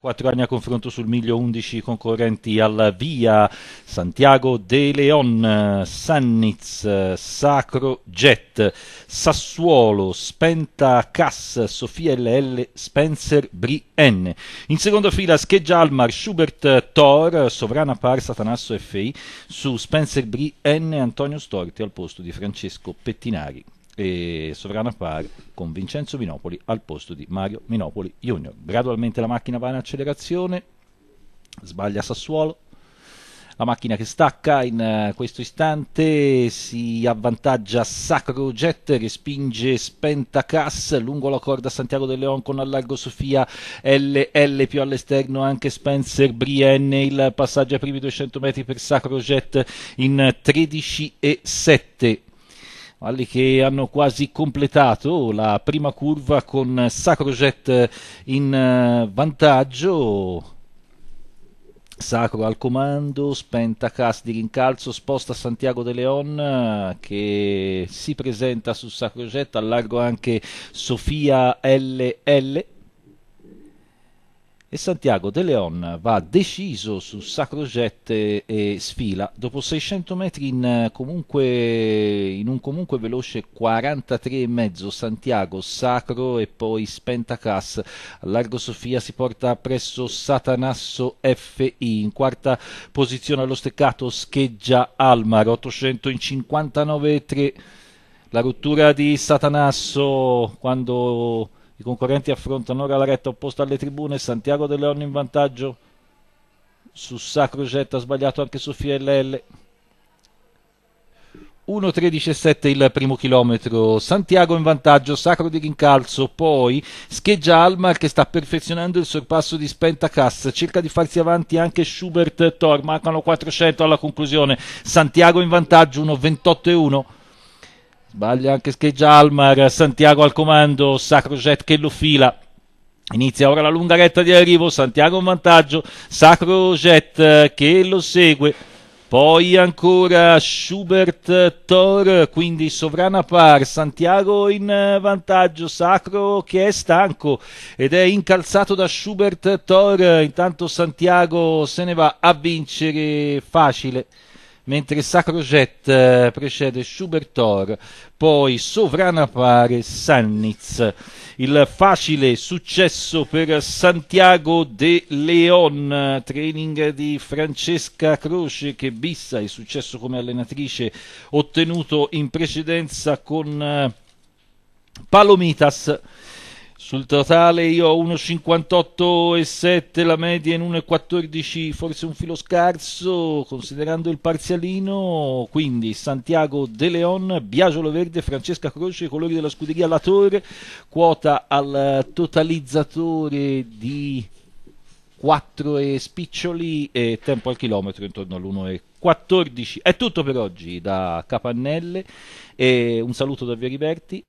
4 anni a confronto sul miglio 11 concorrenti al via Santiago De Leon, Sanniz, Sacro Jet, Sassuolo, Spenta Cass, Sofia LL, Spencer Brienne. In seconda fila scheggia Almar, Schubert Thor, Sovrana Par, Satanasso FI, su Spencer Brienne Antonio Storti al posto di Francesco Pettinari e Sovrano Affari con Vincenzo Minopoli al posto di Mario Minopoli Junior. Gradualmente la macchina va in accelerazione, sbaglia Sassuolo, la macchina che stacca in eh, questo istante si avvantaggia Sacro Jet respinge Spenta Cass lungo la corda Santiago De Leon con allargo Sofia LL più all'esterno anche Spencer Brienne il passaggio ai primi 200 metri per Sacro Jet in 13 e 7 valli che hanno quasi completato la prima curva con Sacrojet in eh, vantaggio. Sacro al comando, spenta Cas di rincalzo, sposta Santiago De Leon eh, che si presenta su Sacrojet, allargo anche Sofia LL e Santiago De Leon va deciso su Sacrogette e sfila dopo 600 metri in, eh, comunque, in un comunque veloce 43,5 Santiago Sacro e poi Spentacas al largo Sofia si porta presso Satanasso FI in quarta posizione allo steccato scheggia Almar 800 in 59,3 la rottura di Satanasso quando i concorrenti affrontano ora la retta opposta alle tribune, Santiago De Leon in vantaggio su Sacro Jet, ha sbagliato anche su FLL. 1.13.7 il primo chilometro, Santiago in vantaggio, Sacro di rincalzo, poi scheggia Almar che sta perfezionando il sorpasso di Spentacas, cerca di farsi avanti anche Schubert Thor, mancano 400 alla conclusione, Santiago in vantaggio 1.28.1. Sbaglia anche Scheggialmar, Santiago al comando, Sacro Jet che lo fila. Inizia ora la lunga retta di arrivo, Santiago in vantaggio, Sacro Jet eh, che lo segue. Poi ancora Schubert Thor, quindi Sovrana Par, Santiago in eh, vantaggio, Sacro che è stanco ed è incalzato da Schubert Thor, intanto Santiago se ne va a vincere facile mentre Sacro Jet eh, precede Schubertor, poi Sovrana Pare Sannitz. Il facile successo per Santiago De Leon, training di Francesca Croce che bissa il successo come allenatrice ottenuto in precedenza con eh, Palomitas. Sul totale io ho 1,58,7, la media in 1,14, forse un filo scarso, considerando il parzialino. Quindi Santiago De Leon, Biagio Verde, Francesca Croce, i colori della scuderia La Torre, quota al totalizzatore di 4 e spiccioli e tempo al chilometro intorno all'1,14. È tutto per oggi da Capannelle. E un saluto da Via Riberti.